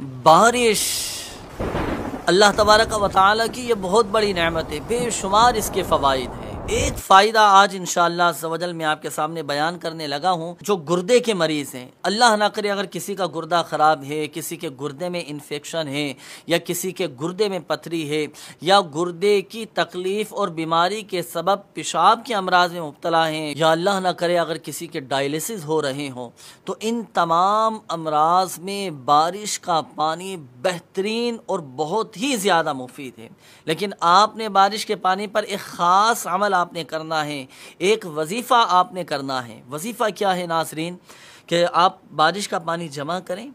बारिश अल्लाह तबारक वाली की यह बहुत बड़ी नमत है बेशुमार इसके फ़वाद हैं एक फ़ायदा आज इन शजल मैं आपके सामने बयान करने लगा हूँ जो गुर्दे के मरीज़ हैं अल्लाह ना करे अगर किसी का गुर्दा ख़राब है किसी के गुर्दे में इन्फेक्शन है या किसी के गुर्दे में पथरी है या गुर्दे की तकलीफ़ और बीमारी के सबब पेशाब के अमराज में मुबतला है या अल्लाह ना करे अगर किसी के डायलिसिस हो रहे हों तो इन तमाम अमराज में बारिश का पानी बेहतरीन और बहुत ही ज़्यादा मुफीद है लेकिन आपने बारिश के पानी पर एक ख़ास अमल आपने करना है एक वजीफ़ा आपने करना है वजीफ़ा क्या है नासरीन कि आप बारिश का पानी जमा करें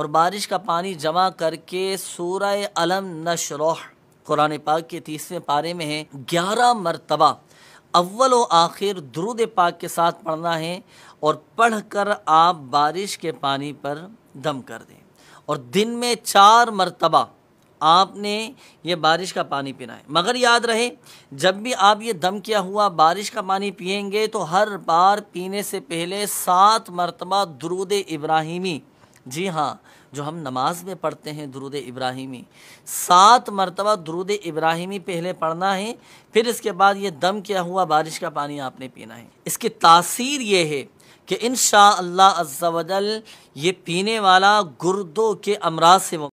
और बारिश का पानी जमा करके सूरह अलम नशरोह कुरान पाक के तीसवें पारे में है ग्यारह मरतबा अव्वल व आखिर दरुद पाक के साथ पढ़ना है और पढ़ कर आप बारिश के पानी पर दम कर दें और दिन में चार मरतबा आपने ये बारिश का पानी पीना है मगर याद रहे जब भी आप ये दम किया हुआ बारिश का पानी पियेंगे तो हर बार पीने से पहले सात मरतबा दरुद इब्राहिमी जी हाँ जो हम नमाज में पढ़ते हैं दरूद इब्राहिमी सात मरतबा दरूद इब्राहिमी पहले पढ़ना है फिर इसके बाद ये दम किया हुआ बारिश का पानी आपने पीना है इसकी तासीर ये है कि इन शाह अल्लाह ये पीने वाला गुर्दों के अमराज से